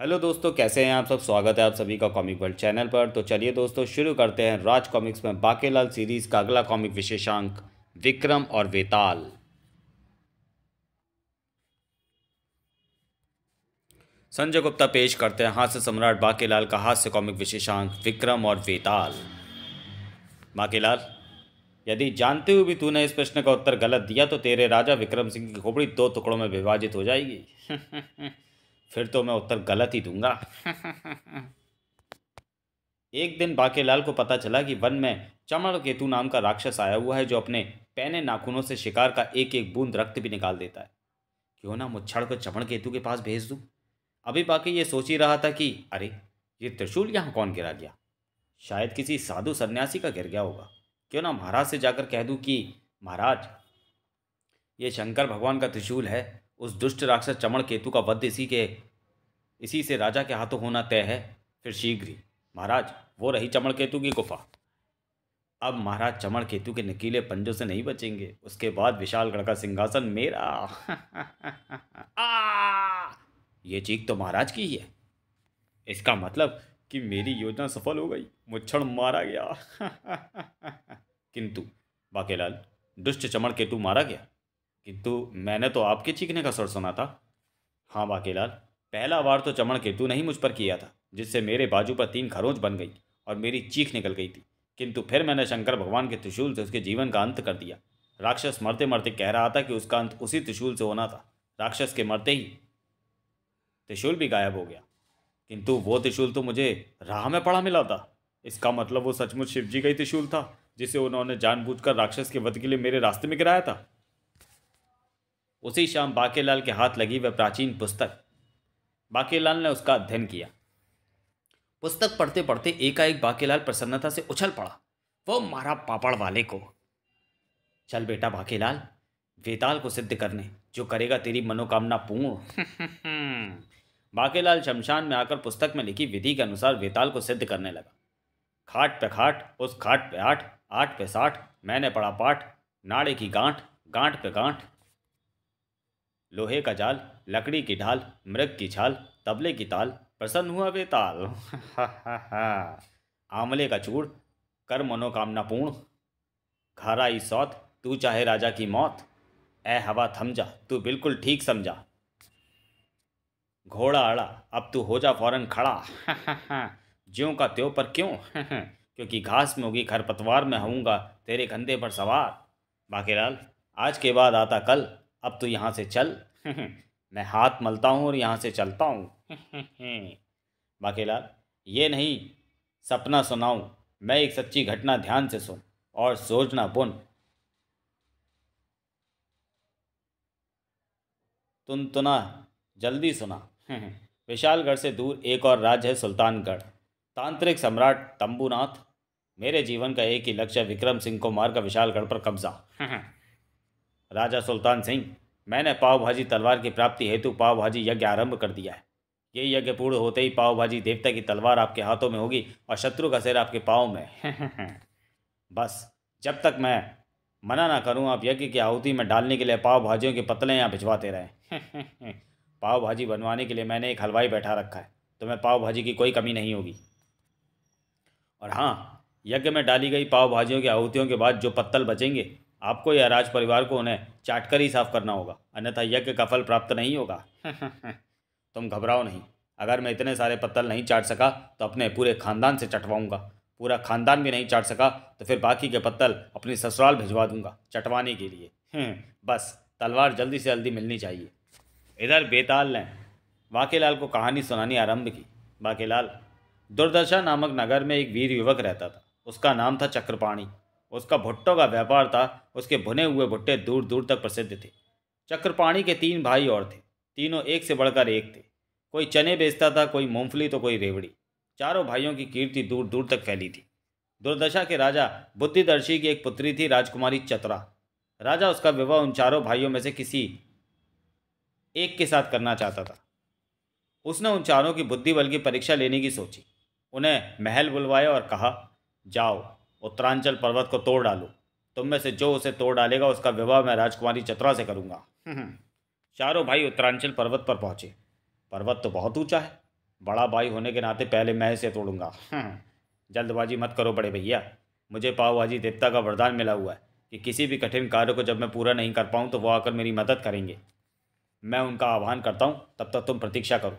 Hello दोस्तों कैसे हैं आप सब स्वागत है आप सभी का कॉमिक वर्ल्ड चैनल पर तो चलिए दोस्तों शुरू करते हैं राज कॉमिक्स में बाकेलाल सीरीज का अगला कॉमिक विशेषांक विक्रम और वेताल संजय गुप्ता पेश करते हैं हास्य सम्राट बाकेलाल का हास्य कॉमिक विशेषांक विक्रम और वेताल बाकेलाल यदि जानते हुए भी तूने इस प्रश्न का उत्तर गलत दिया तो तेरे राजा विक्रम सिंह की खोपड़ी दो टुकड़ों में विभाजित हो जाएगी फिर तो मैं उत्तर गलत ही दूंगा एक दिन बाकेलाल को पता चला कि वन में चमड़ केतु नाम का राक्षस आया हुआ है जो अपने पैने नाखूनों से शिकार का एक एक बूंद रक्त भी निकाल देता है क्यों ना मुच्छड़ को चमड़ केतु के पास भेज दूँ अभी बाकी ये सोच ही रहा था कि अरे ये त्रिशूल यहाँ कौन गिरा गया शायद किसी साधु सन्यासी का गिर गया होगा क्यों ना महाराज से जाकर कह दूँ कि महाराज ये शंकर भगवान का त्रिशूल है उस दुष्ट राक्षस चमण केतु का वध इसी के इसी से राजा के हाथों होना तय है फिर शीघ्र ही महाराज वो रही चमड़ केतु की गुफा अब महाराज चमण केतु के नकीले पंजों से नहीं बचेंगे उसके बाद विशालगढ़ का सिंहासन मेरा आ! ये चीख तो महाराज की ही है इसका मतलब कि मेरी योजना सफल हो गई मुच्छण मारा गया किंतु बाकेलाल दुष्ट चमड़ केतु मारा गया किंतु मैंने तो आपके चीखने का स्वर सुना था हाँ बाकेलाल पहला वार तो चमन केतु ने ही मुझ पर किया था जिससे मेरे बाजू पर तीन खरोंच बन गई और मेरी चीख निकल गई थी किंतु फिर मैंने शंकर भगवान के त्रिशूल से उसके जीवन का अंत कर दिया राक्षस मरते मरते कह रहा था कि उसका अंत उसी त्रिशूल से होना था राक्षस के मरते ही त्रिशूल भी गायब हो गया किंतु वो त्रिशूल तो मुझे राह में पड़ा मिला था इसका मतलब वो सचमुच शिवजी का ही त्रिशूल था जिसे उन्होंने जानबूझकर राक्षस के वध के लिए मेरे रास्ते में गिराया था उसी शाम बाकेलाल के हाथ लगी वह प्राचीन पुस्तक बाकेलाल ने उसका अध्ययन किया पुस्तक पढ़ते पढ़ते एकाएक बाकेलाल प्रसन्नता से उछल पड़ा वो मारा पापड़ वाले को चल बेटा बाकेलाल वेताल को सिद्ध करने जो करेगा तेरी मनोकामना पूर्ण बाकेलाल शमशान में आकर पुस्तक में लिखी विधि के अनुसार वेताल को सिद्ध करने लगा खाट पे खाट उस खाट पे आठ आठ पे साठ मैंने पढ़ा पाठ नाड़े की गांठ गांठ पे गांठ लोहे का जाल लकड़ी की ढाल मृग की छाल तबले की ताल प्रसन्न हुआ बेताल आमले का चूड़ कर मनोकामना पूर्ण खारा ई सौत तू चाहे राजा की मौत ए हवा थम जा तू बिल्कुल ठीक समझा घोड़ा अड़ा अब तू हो जा फौरन खड़ा ज्यों का त्यों पर क्यों क्योंकि घास में होगी खरपतवार में होऊंगा तेरे कंधे पर सवार बाकी आज के बाद आता कल अब तो यहाँ से चल मैं हाथ मलता हूँ और यहाँ से चलता हूँ बाकेलाल ये नहीं सपना सुनाऊँ मैं एक सच्ची घटना ध्यान से सुन और सोचना बुन तुन तुना जल्दी सुना विशालगढ़ से दूर एक और राज्य है सुल्तानगढ़ तांत्रिक सम्राट तंबूनाथ मेरे जीवन का एक ही लक्ष्य विक्रम सिंह को मारकर विशालगढ़ पर कब्जा राजा सुल्तान सिंह मैंने पाव भाजी तलवार की प्राप्ति हेतु पाव भाजी यज्ञ आरंभ कर दिया है ये यज्ञ पूर्ण होते ही पाव भाजी देवता की तलवार आपके हाथों में होगी और शत्रु का सिर आपके पाँव में बस जब तक मैं मना ना करूं आप यज्ञ की आहुति में डालने के लिए पाव भाजियों के पतले यहाँ भिजवाते रहे पाव भाजी बनवाने के लिए मैंने एक हलवाई बैठा रखा है तो मैं पाव भाजी की कोई कमी नहीं होगी और हाँ यज्ञ में डाली गई पाव भाजियों की आहुतियों के बाद जो पत्तल बचेंगे आपको या राज परिवार को उन्हें चाट ही साफ करना होगा अन्यथा यज्ञ का फल प्राप्त नहीं होगा तुम घबराओ नहीं अगर मैं इतने सारे पत्तल नहीं चाट सका तो अपने पूरे खानदान से चटवाऊंगा पूरा खानदान भी नहीं चाट सका तो फिर बाकी के पत्तल अपनी ससुराल भिजवा दूंगा चटवाने के लिए हम्म, बस तलवार जल्दी से जल्दी मिलनी चाहिए इधर बेताल ने वाकेलाल को कहानी सुनानी आरंभ की वाकेलाल दुर्दशा नामक नगर में एक वीर युवक रहता था उसका नाम था चक्रपाणी उसका भुट्टों का व्यापार था उसके भुने हुए भुट्टे दूर दूर तक प्रसिद्ध थे चक्रपाणी के तीन भाई और थे तीनों एक से बढ़कर एक थे कोई चने बेचता था कोई मूंगफली तो कोई रेवड़ी चारों भाइयों की कीर्ति दूर दूर तक फैली थी दुर्दशा के राजा बुद्धिदर्शी की एक पुत्री थी राजकुमारी चतरा राजा उसका विवाह उन चारों भाइयों में से किसी एक के साथ करना चाहता था उसने उन चारों की बुद्धि बल की परीक्षा लेने की सोची उन्हें महल बुलवाया और कहा जाओ उत्तरांचल पर्वत को तोड़ डालो तुम में से जो उसे तोड़ डालेगा उसका विवाह मैं राजकुमारी चतरा से करूँगा हम्म, हम्म। चारों भाई उत्तरांचल पर्वत पर पहुँचे पर्वत तो बहुत ऊँचा है बड़ा भाई होने के नाते पहले मैं इसे तोड़ूंगा हम्म, जल्दबाजी मत करो बड़े भैया मुझे पावभाजी देवता का वरदान मिला हुआ है कि किसी भी कठिन कार्य को जब मैं पूरा नहीं कर पाऊँ तो वो आकर मेरी मदद करेंगे मैं उनका आह्वान करता हूँ तब तक तुम प्रतीक्षा करो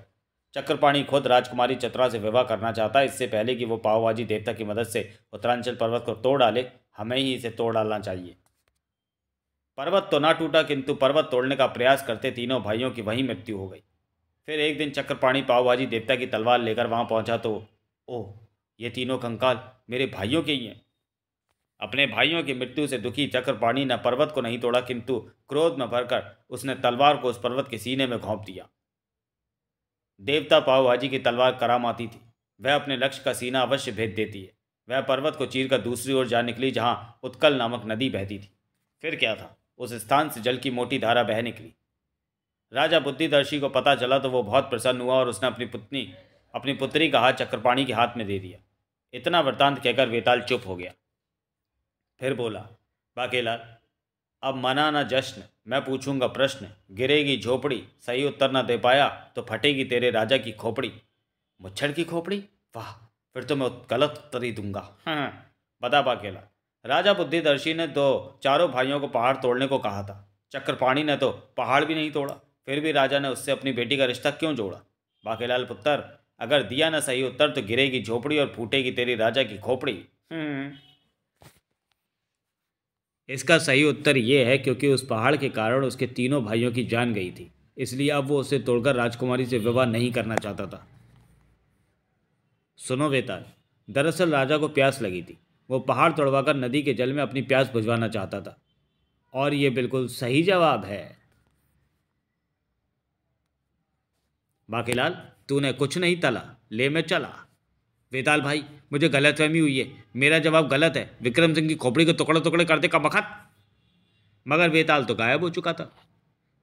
चक्रपाणी खुद राजकुमारी चतरा से विवाह करना चाहता है इससे पहले कि वो पावबाजी देवता की मदद से उत्तरांचल पर्वत को तोड़ डाले हमें ही इसे तोड़ डालना चाहिए पर्वत तो ना टूटा किंतु पर्वत तोड़ने का प्रयास करते तीनों भाइयों की वहीं मृत्यु हो गई फिर एक दिन चक्रपाणी पावभाजी देवता की तलवार लेकर वहाँ पहुँचा तो ओह ये तीनों कंकाल मेरे भाइयों के ही हैं अपने भाइयों की मृत्यु से दुखी चक्रपाणी ने पर्वत को नहीं तोड़ा किंतु क्रोध में भरकर उसने तलवार को उस पर्वत के सीने में घोंप दिया देवता पावभाजी की तलवार कराम आती थी वह अपने लक्ष्य का सीना अवश्य भेद देती है वह पर्वत को चीर कर दूसरी ओर जा निकली जहाँ उत्कल नामक नदी बहती थी फिर क्या था उस स्थान से जल की मोटी धारा बह निकली राजा बुद्धिदर्शी को पता चला तो वो बहुत प्रसन्न हुआ और उसने अपनी पुतनी अपनी पुत्री का हाथ चक्रपाणी के हाथ में दे दिया इतना वृतांत कहकर वेताल चुप हो गया फिर बोला बाकेलाल अब मनाना जश्न मैं पूछूंगा प्रश्न गिरेगी झोपड़ी सही उत्तर न दे पाया तो फटेगी तेरे राजा की खोपड़ी मुच्छर की खोपड़ी वाह फिर तो मैं गलत उत्तर ही दूंगा हाँ बता पाकेला राजा बुद्धिदर्शी ने तो चारों भाइयों को पहाड़ तोड़ने को कहा था चक्रपाणी ने तो पहाड़ भी नहीं तोड़ा फिर भी राजा ने उससे अपनी बेटी का रिश्ता क्यों जोड़ा बाकेलाल पुत्र अगर दिया ना सही उत्तर तो गिरेगी झोपड़ी और फूटेगी तेरी राजा की खोपड़ी हम्म। इसका सही उत्तर ये है क्योंकि उस पहाड़ के कारण उसके तीनों भाइयों की जान गई थी इसलिए अब वो उसे तोड़कर राजकुमारी से विवाह नहीं करना चाहता था सुनो बेताल दरअसल राजा को प्यास लगी थी वो पहाड़ तोड़वाकर नदी के जल में अपनी प्यास बुझवाना चाहता था और ये बिल्कुल सही जवाब है बाकी तूने कुछ नहीं तला ले में चला वेदाल भाई मुझे गलतफहमी हुई है मेरा जवाब गलत है विक्रम सिंह की खोपड़ी को टुकड़े टुकड़े करते का बखत मगर वेताल तो गायब हो चुका था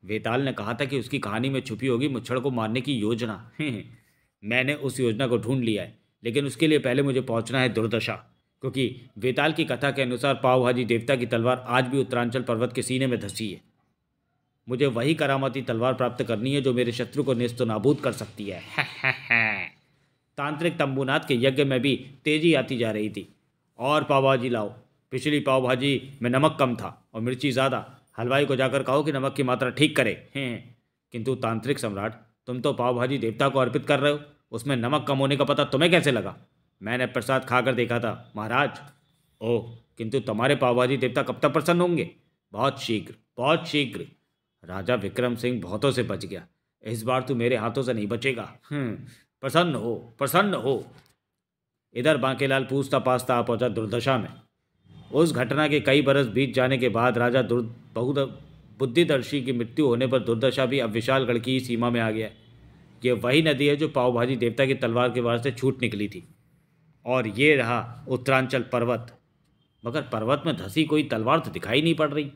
वेताल ने कहा था कि उसकी कहानी में छुपी होगी मुच्छड़ को मारने की योजना मैंने उस योजना को ढूंढ लिया है लेकिन उसके लिए पहले मुझे पहुंचना है दुर्दशा क्योंकि वेताल की कथा के अनुसार पावभाजी देवता की तलवार आज भी उत्तरांचल पर्वत के सीने में धसी है मुझे वही करामती तलवार प्राप्त करनी है जो मेरे शत्रु को नेस्त नाबूद कर सकती है तांत्रिक तंबूनाथ के यज्ञ में भी तेजी आती जा रही थी और पाव भाजी लाओ पिछली पाव भाजी में नमक कम था और मिर्ची ज़्यादा हलवाई को जाकर कहो कि नमक की मात्रा ठीक करे हैं किंतु तांत्रिक सम्राट तुम तो पाव भाजी देवता को अर्पित कर रहे हो उसमें नमक कम होने का पता तुम्हें कैसे लगा मैंने प्रसाद खाकर देखा था महाराज ओह किंतु तुम्हारे पाव भाजी देवता कब तक प्रसन्न होंगे बहुत शीघ्र बहुत शीघ्र राजा विक्रम सिंह बहुतों से बच गया इस बार तू मेरे हाथों से नहीं बचेगा हम्म। प्रसन्न हो प्रसन्न हो इधर बांकेलाल पूछता पाछता आ पहुंचा दुर्दशा में उस घटना के कई बरस बीत जाने के बाद राजा दुर्द बहुत बुद्धिदर्शी की मृत्यु होने पर दुर्दशा भी अब विशालगढ़ की सीमा में आ गया ये वही नदी है जो पावभाजी देवता की तलवार के वास्ते छूट निकली थी और ये रहा उत्तरांचल पर्वत मगर पर्वत में धसी कोई तलवार तो दिखाई नहीं पड़ रही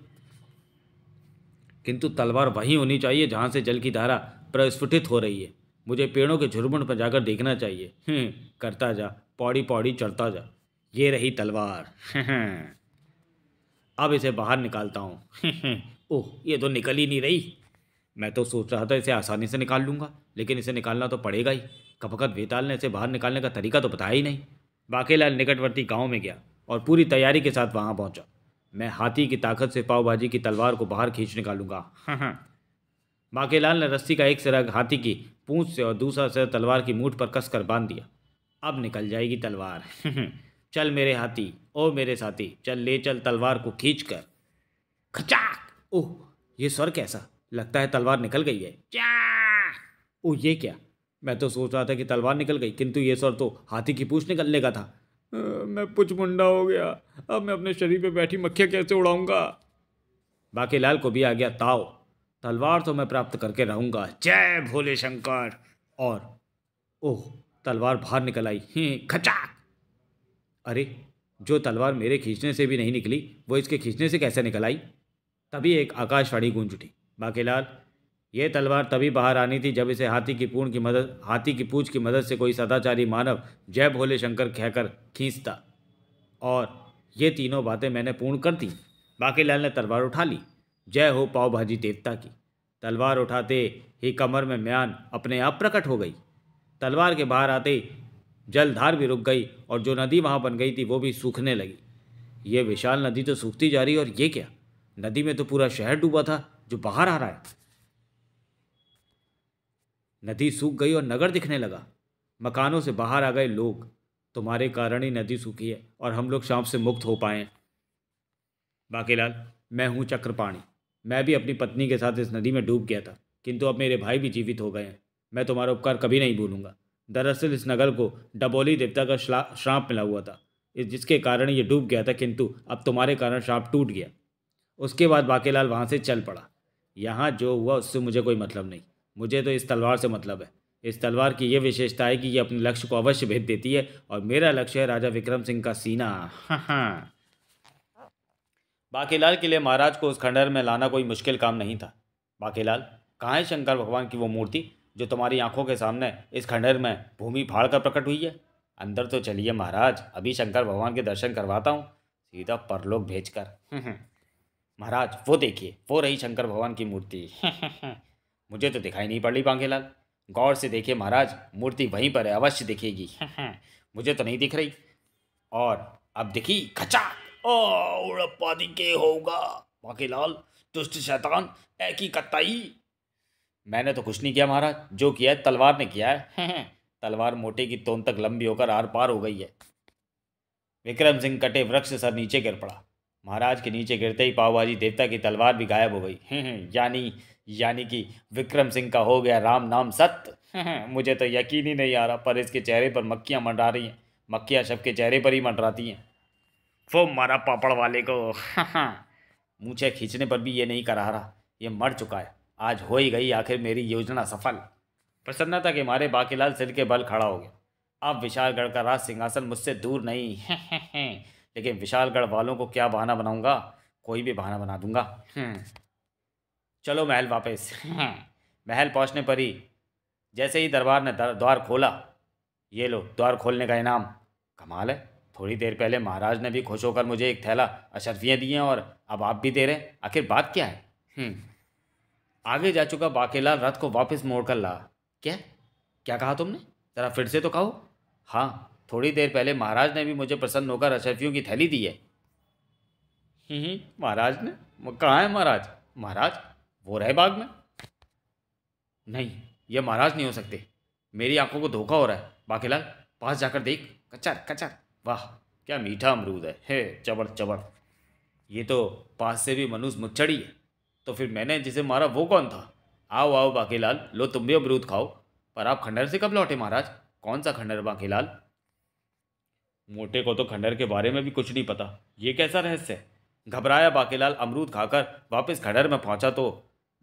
किंतु तलवार वहीं होनी चाहिए जहाँ से जल की धारा प्रस्फुटित हो रही है मुझे पेड़ों के झुरमुन पर जाकर देखना चाहिए हम्म, करता जा पौड़ी पौड़ी चढ़ता जा ये रही तलवार अब इसे बाहर निकालता हूँ ओह ये तो निकल ही नहीं रही मैं तो सोच रहा था इसे आसानी से निकाल लूँगा लेकिन इसे निकालना तो पड़ेगा ही कपकत वेताल ने इसे बाहर निकालने का तरीका तो बताया ही नहीं बाकेलाल निकटवर्ती गांव में गया और पूरी तैयारी के साथ वहाँ पहुँचा मैं हाथी की ताकत से पाव भाजी की तलवार को बाहर खींच निकालूंगा हाँ हाँ बाकेलाल ने रस्सी का एक सिरा हाथी की पूंछ से और दूसरा सिरा तलवार की मूठ पर कसकर बांध दिया अब निकल जाएगी तलवार चल मेरे हाथी ओ मेरे साथी चल ले चल तलवार को खींच कर खचाक ओह ये स्वर कैसा लगता है तलवार निकल गई है क्या ये क्या मैं तो सोच रहा था कि तलवार निकल गई किंतु ये स्वर तो हाथी की पूछ निकलने का था आ, मैं पुछ मुंडा हो गया अब मैं अपने शरीर पे बैठी मक्खियाँ कैसे उड़ाऊंगा बाकी लाल को भी आ गया ताओ तलवार तो मैं प्राप्त करके रहूँगा जय भोले शंकर और ओह तलवार बाहर निकल आई खचाक अरे जो तलवार मेरे खींचने से भी नहीं निकली वो इसके खींचने से कैसे निकल आई तभी एक आकाशवाणी गूंज उठी बाकीलाल ये तलवार तभी बाहर आनी थी जब इसे हाथी की पूर्ण की मदद हाथी की पूछ की मदद से कोई सदाचारी मानव जय भोले शंकर कहकर खींचता और ये तीनों बातें मैंने पूर्ण कर दी बाकीलाल ने तलवार उठा ली जय हो पाव भाजी देवता की तलवार उठाते ही कमर में म्यान अपने आप प्रकट हो गई तलवार के बाहर आते जलधार भी रुक गई और जो नदी वहाँ बन गई थी वो भी सूखने लगी ये विशाल नदी तो सूखती जा रही और ये क्या नदी में तो पूरा शहर डूबा था जो बाहर आ रहा है नदी सूख गई और नगर दिखने लगा मकानों से बाहर आ गए लोग तुम्हारे कारण ही नदी सूखी है और हम लोग शाम से मुक्त हो पाए बाकी मैं हूँ चक्रपाणी मैं भी अपनी पत्नी के साथ इस नदी में डूब गया था किंतु अब मेरे भाई भी जीवित हो गए हैं मैं तुम्हारा उपकार कभी नहीं भूलूंगा दरअसल इस नगर को डबोली देवता का श्राप मिला हुआ था जिसके कारण ये डूब गया था किंतु अब तुम्हारे कारण श्राप टूट गया उसके बाद बाकेलाल वहाँ से चल पड़ा यहाँ जो हुआ उससे मुझे कोई मतलब नहीं मुझे तो इस तलवार से मतलब है इस तलवार की यह विशेषता है कि यह अपने लक्ष्य को अवश्य भेद देती है और मेरा लक्ष्य है राजा विक्रम सिंह का सीना हाँ हाँ बाकीलाल के लिए महाराज को उस खंडहर में लाना कोई मुश्किल काम नहीं था बाकीलाल कहाँ है शंकर भगवान की वो मूर्ति जो तुम्हारी आंखों के सामने इस खंडहर में भूमि फाड़ कर प्रकट हुई है अंदर तो चलिए महाराज अभी शंकर भगवान के दर्शन करवाता हूँ सीधा परलोक भेज कर हम्म, हम्म। महाराज वो देखिए वो रही शंकर भगवान की मूर्ति हम्म, मुझे तो दिखाई नहीं पड़ रही बांकेलाल गौर से देखिए महाराज मूर्ति वहीं पर है अवश्य दिखेगी मुझे तो नहीं दिख रही और अब दिखी खचाक उड़प्पादी के होगा लाल दुष्ट शैतान ही कत्ता ही मैंने तो कुछ नहीं किया महाराज जो किया है तलवार ने किया है तलवार मोटे की तोन तक लंबी होकर आर पार हो गई है विक्रम सिंह कटे वृक्ष सर नीचे गिर पड़ा महाराज के नीचे गिरते ही पावभाजी देवता की तलवार भी गायब हो गई यानी यानी कि विक्रम सिंह का हो गया राम नाम सत्य मुझे तो यकीन ही नहीं आ रहा पर इसके चेहरे पर मक्खियाँ मंडरा रही हैं मक्खियाँ सबके चेहरे पर ही मंडराती हैं वो मारा पापड़ वाले को हाँ, हाँ। मूछे खींचने पर भी ये नहीं करा रहा ये मर चुका है आज हो ही गई आखिर मेरी योजना सफल प्रसन्नता के मारे बाकीलाल सिर के बल खड़ा हो गया अब विशालगढ़ का राज सिंहासन मुझसे दूर नहीं है, हाँ, है। लेकिन विशालगढ़ वालों को क्या बहाना बनाऊंगा कोई भी बहाना बना दूंगा चलो महल वापस महल पहुंचने पर ही जैसे ही दरबार ने द्वार खोला ये लो द्वार खोलने का इनाम कमाल है थोड़ी देर पहले महाराज ने भी खुश होकर मुझे एक थैला अशरफियाँ दी हैं और अब आप भी दे रहे हैं आखिर बात क्या है हम्म। आगे जा चुका बाकेलाल रथ को वापस मोड़ कर ला क्या क्या कहा तुमने ज़रा फिर से तो कहो हाँ थोड़ी देर पहले महाराज ने भी मुझे प्रसन्न होकर अशरफियों की थैली दी है हम्म, महाराज ने कहा है महाराज महाराज वो रहे बाग में नहीं ये महाराज नहीं हो सकते मेरी आंखों को धोखा हो रहा है बाकेलाल पास जाकर देख कचर कचर वाह क्या मीठा अमरूद है हे चबर चबर ये तो पास से भी मनुष्य मुच्छड़ी है तो फिर मैंने जिसे मारा वो कौन था आओ आओ बाकीलाल लो तुम भी अमरूद खाओ पर आप खंडर से कब लौटे महाराज कौन सा खंडर बाकीलाल मोटे को तो खंडर के बारे में भी कुछ नहीं पता ये कैसा रहस्य है घबराया बाकीलाल अमरूद खाकर वापस खंडर में पहुंचा तो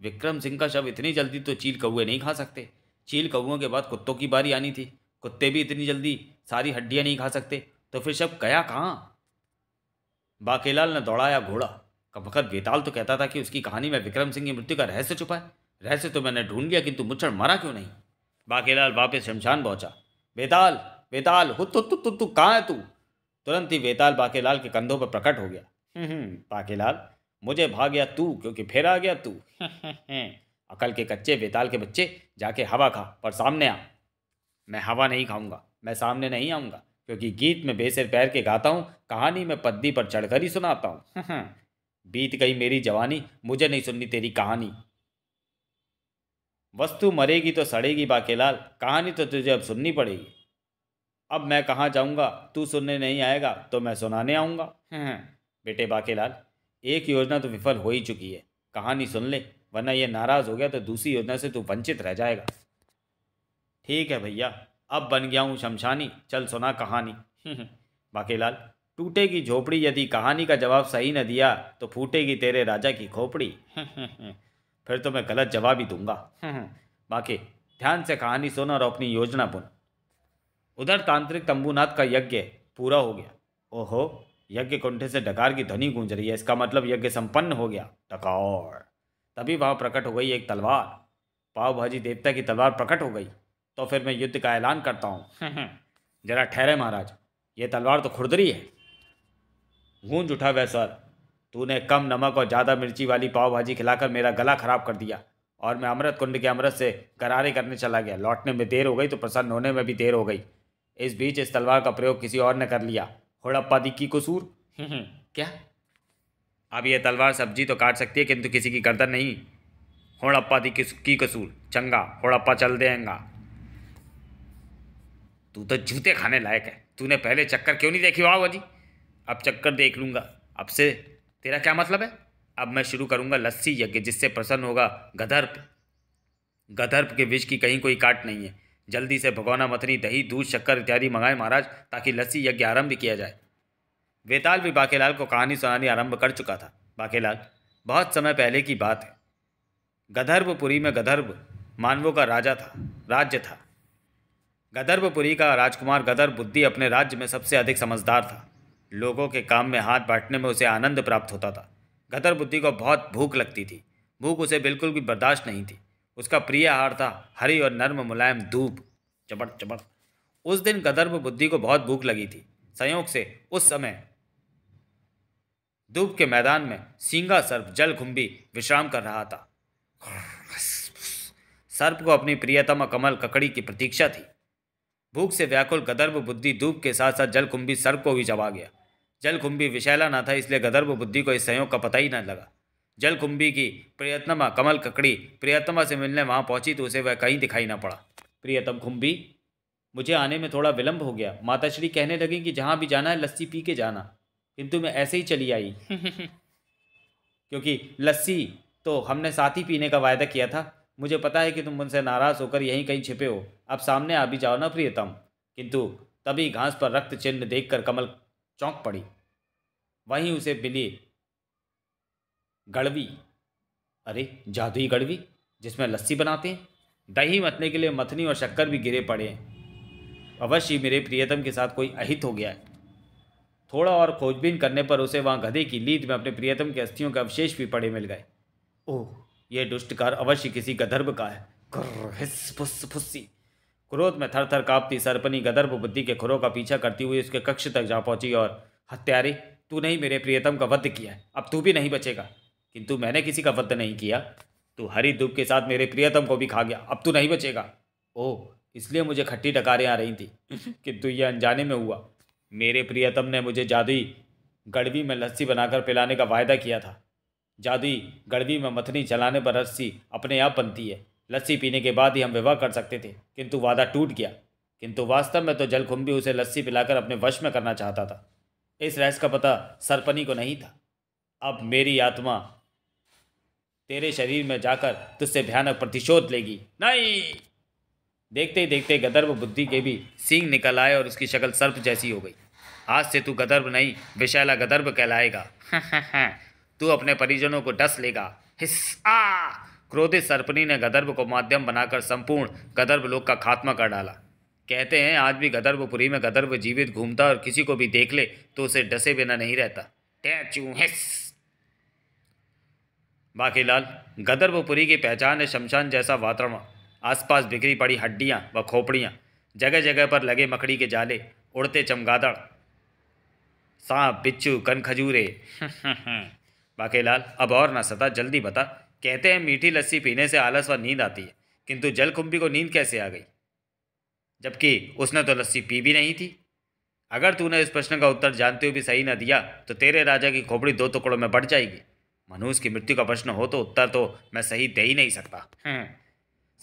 विक्रम सिंह का शव इतनी जल्दी तो चील कौए नहीं खा सकते चील कौओं के बाद कुत्तों की बारी आनी थी कुत्ते भी इतनी जल्दी सारी हड्डियाँ नहीं खा सकते तो फिर सब गया कहाँ बाकेलाल ने दौड़ाया घोड़ा वक्त बेताल तो कहता था कि उसकी कहानी में विक्रम सिंह की मृत्यु का रहस्य छुपा है रहस्य तो मैंने ढूंढ लिया किंतु मुच्छड़ मरा क्यों नहीं बाकेलाल वापस शमशान पहुंचा बेताल बेताल हु तु तु तु तु कहाँ है तू तुरंत ही बेताल बाकेलाल के कंधों पर प्रकट हो गया हम्म, हम्म, बाकेलाल मुझे भाग गया तू क्योंकि फिर आ गया तू अकल के कच्चे बेताल के बच्चे जाके हवा खा पर सामने आ मैं हवा नहीं खाऊंगा मैं सामने नहीं आऊँगा क्योंकि गीत में बेसर पैर के गाता हूँ कहानी में पद्दी पर चढ़कर ही सुनाता हूँ हम्म, हम्म। बीत गई मेरी जवानी मुझे नहीं सुननी तेरी कहानी वस्तु मरेगी तो सड़ेगी बाकेलाल कहानी तो तुझे अब सुननी पड़ेगी अब मैं कहाँ जाऊँगा तू सुनने नहीं आएगा तो मैं सुनाने आऊँगा हम्म, बेटे बाकेलाल एक योजना तो विफल हो ही चुकी है कहानी सुन ले वरना ये नाराज़ हो गया तो दूसरी योजना से तू वंचित रह जाएगा ठीक है भैया अब बन गया हूँ शमशानी चल सुना कहानी हम्म, हम्म। बाकेलाल टूटेगी झोपड़ी यदि कहानी का जवाब सही न दिया तो फूटेगी तेरे राजा की खोपड़ी हम्म, फिर तो मैं गलत जवाब ही दूंगा बाकी ध्यान से कहानी सुन और अपनी योजना बुन उधर तांत्रिक तंबूनाथ का यज्ञ पूरा हो गया ओहो यज्ञ कुंठे से डकार की ध्वनि गूंज रही है इसका मतलब यज्ञ संपन्न हो गया डकार तभी वहाँ प्रकट हो गई एक तलवार पाव भाजी देवता की तलवार प्रकट हो गई तो फिर मैं युद्ध का ऐलान करता हूँ हम्म, हम्म। जरा ठहरे महाराज ये तलवार तो खुरदरी है गूंज उठा सर तूने कम नमक और ज़्यादा मिर्ची वाली पाव भाजी खिलाकर मेरा गला खराब कर दिया और मैं अमृत कुंड के अमृत से गरारे करने चला गया लौटने में देर हो गई तो प्रसन्न होने में भी देर हो गई इस बीच इस तलवार का प्रयोग किसी और ने कर लिया होड़प्पा दी की कसूर हम्म, क्या अब यह तलवार सब्जी तो काट सकती है किंतु किसी की गर्दन नहीं होड़प्पा दी की कसूर चंगा होड़प्पा चल देगा तू तो जूते खाने लायक है तूने पहले चक्कर क्यों नहीं देखी वाह भाजी अब चक्कर देख लूँगा अब से तेरा क्या मतलब है अब मैं शुरू करूँगा लस्सी यज्ञ जिससे प्रसन्न होगा गधर्प गधर्प के विष की कहीं कोई काट नहीं है जल्दी से भगवाना मथनी दही दूध शक्कर इत्यादि मंगाए महाराज ताकि लस्सी यज्ञ आरंभ किया जाए वेताल भी बाकेलाल को कहानी सुनानी आरंभ कर चुका था बाकेलाल बहुत समय पहले की बात है गधर्वपुरी में गधर्व मानवों का राजा था राज्य था गदर्भपुरी का राजकुमार गदर बुद्धि अपने राज्य में सबसे अधिक समझदार था लोगों के काम में हाथ बांटने में उसे आनंद प्राप्त होता था गदर बुद्धि को बहुत भूख लगती थी भूख उसे बिल्कुल भी बर्दाश्त नहीं थी उसका प्रिय आहार था हरी और नर्म मुलायम धूप चबड़ चबड़ उस दिन गदर्भ बुद्धि को बहुत भूख लगी थी संयोग से उस समय धूप के मैदान में सींगा सर्प जल घुम्बी विश्राम कर रहा था सर्प को अपनी प्रियतम कमल ककड़ी की प्रतीक्षा थी भूख से व्याकुल गदर्भ बुद्धि धूप के साथ साथ जलकुंभी सर्प को भी चबा गया जलकुंभी विशैला ना था इसलिए गदर्भ बुद्धि को इस संयोग का पता ही न लगा जलकुंभी की प्रियतमा कमल ककड़ी प्रियतमा से मिलने वहाँ पहुँची तो उसे वह कहीं दिखाई ना पड़ा प्रियतम कुंभी मुझे आने में थोड़ा विलंब हो गया माताश्री कहने लगी कि जहाँ भी जाना है लस्सी पी के जाना किंतु मैं ऐसे ही चली आई क्योंकि लस्सी तो हमने साथ ही पीने का वायदा किया था मुझे पता है कि तुम मुझसे नाराज़ होकर यहीं कहीं छिपे हो अब सामने आ भी जाओ ना प्रियतम किंतु तभी घास पर रक्त चिन्ह देखकर कमल चौंक पड़ी वहीं उसे मिली गड़वी अरे जादुई गड़वी जिसमें लस्सी बनाते हैं दही मतने के लिए मथनी और शक्कर भी गिरे पड़े हैं अवश्य मेरे प्रियतम के साथ कोई अहित हो गया है थोड़ा और खोजबीन करने पर उसे वहाँ गधे की लीद में अपने प्रियतम के अस्थियों के अवशेष भी पड़े मिल गए ओह ये दुष्टकार अवश्य किसी गदर्भ का है फुस्सी क्रोध में थर थर कांपती सरपनी गदर्भ बुद्धि के खुरों का पीछा करती हुई उसके कक्ष तक जा पहुंची और हत्यारी तू नहीं मेरे प्रियतम का वध किया है अब तू भी नहीं बचेगा किंतु मैंने किसी का वध नहीं किया तू हरी धूप के साथ मेरे प्रियतम को भी खा गया अब तू नहीं बचेगा ओह इसलिए मुझे खट्टी डकारें आ रही थी किंतु यह अनजाने में हुआ मेरे प्रियतम ने मुझे जादुई गड़वी में लस्सी बनाकर पिलाने का वायदा किया था जादुई गड़बी में मथनी जलाने पर रस्सी अपने आप बनती है लस्सी पीने के बाद ही हम विवाह कर सकते थे किंतु वादा टूट गया किंतु वास्तव में तो जलखुंबी उसे लस्सी पिलाकर अपने वश में करना चाहता था इस रहस्य का पता सरपनी को नहीं था अब मेरी आत्मा तेरे शरीर में जाकर तुझसे भयानक प्रतिशोध लेगी नहीं देखते ही देखते गदर्भ बुद्धि के भी सींग निकल आए और उसकी शक्ल सर्प जैसी हो गई आज से तू गदर्भ नहीं विशैला गदर्भ कहलाएगा हाँ, हाँ, हाँ। तू अपने परिजनों को डस लेगा हिस्सा क्रोधित सर्पनी ने गदर्भ को माध्यम बनाकर संपूर्ण गदर्भ लोक का खात्मा कर डाला कहते हैं आज भी गदर्भपुरी में गदर्भ जीवित घूमता और किसी को भी देख ले तो उसे डसे बिना नहीं रहता बाकी लाल गदर्भपुरी की पहचान है शमशान जैसा वातावरण आसपास बिखरी पड़ी हड्डियाँ व खोपड़ियाँ जगह जगह पर लगे मकड़ी के जाले उड़ते चमगादड़ सांप बिच्छू कन खजूरे हम्म, हम्म, हम्म। बाकेलाल अब और ना सता जल्दी बता कहते हैं मीठी लस्सी पीने से आलस व नींद आती है किंतु जलकुंभी को नींद कैसे आ गई जबकि उसने तो लस्सी पी भी नहीं थी अगर तूने इस प्रश्न का उत्तर जानते हुए भी सही न दिया तो तेरे राजा की खोपड़ी दो टुकड़ों में बढ़ जाएगी मनुष्य की मृत्यु का प्रश्न हो तो उत्तर तो मैं सही दे ही नहीं सकता हम्म।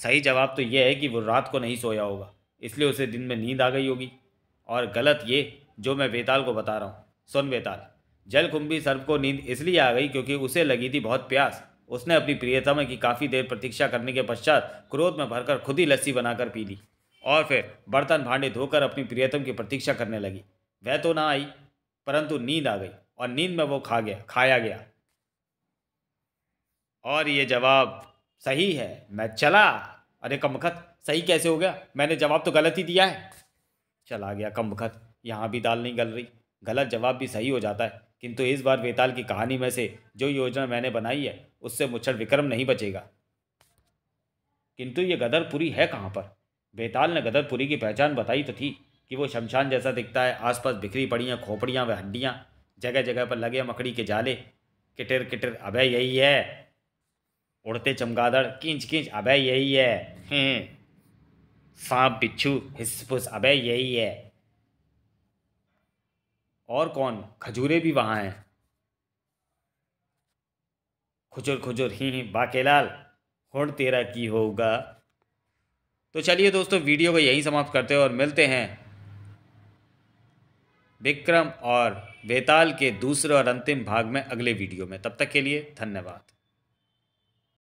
सही जवाब तो यह है कि वो रात को नहीं सोया होगा इसलिए उसे दिन में नींद आ गई होगी और गलत ये जो मैं बेताल को बता रहा हूँ सुन बेताल जलकुंभी सर्प को नींद इसलिए आ गई क्योंकि उसे लगी थी बहुत प्यास उसने अपनी प्रियतम की काफ़ी देर प्रतीक्षा करने के पश्चात क्रोध में भरकर खुद ही लस्सी बनाकर पी ली और फिर बर्तन भांडे धोकर अपनी प्रियतम की प्रतीक्षा करने लगी वह तो ना आई परंतु नींद आ गई और नींद में वो खा गया खाया गया और ये जवाब सही है मैं चला अरे कमखत सही कैसे हो गया मैंने जवाब तो गलत ही दिया है चला गया कमखत यहाँ भी दाल नहीं गल रही गलत जवाब भी सही हो जाता है किंतु इस बार वेताल की कहानी में से जो योजना मैंने बनाई है उससे मुच्छर विक्रम नहीं बचेगा किंतु ये गदरपुरी है कहाँ पर बेताल ने गदरपुरी की पहचान बताई तो थी कि वो शमशान जैसा दिखता है आसपास बिखरी पड़ियाँ खोपड़ियाँ व हड्डियाँ जगह जगह पर लगे मकड़ी के जाले किटिर किटिर अभय यही है उड़ते चमगादड़ किंच किंच अभय यही है हम्म। सांप बिच्छू हिस्सपुस अभय यही है और कौन खजूरे भी वहाँ हैं खुजुर खुजुर ही ही बाकेलाल होड़ तेरा की होगा तो चलिए दोस्तों वीडियो को यहीं समाप्त करते हैं और मिलते हैं विक्रम और वेताल के दूसरे और अंतिम भाग में अगले वीडियो में तब तक के लिए धन्यवाद